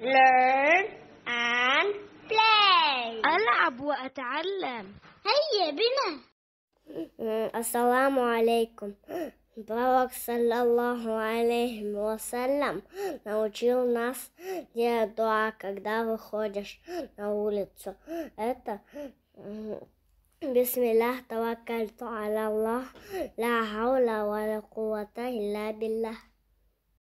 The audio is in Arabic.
learn and play ألعب وأتعلم هيا بنا السلام عليكم بارك صلى الله عليه وسلم научил нас делать дуа, когда выходишь на улицу. Это بسم الله توكلت على الله لا حول ولا قوة إلا بالله.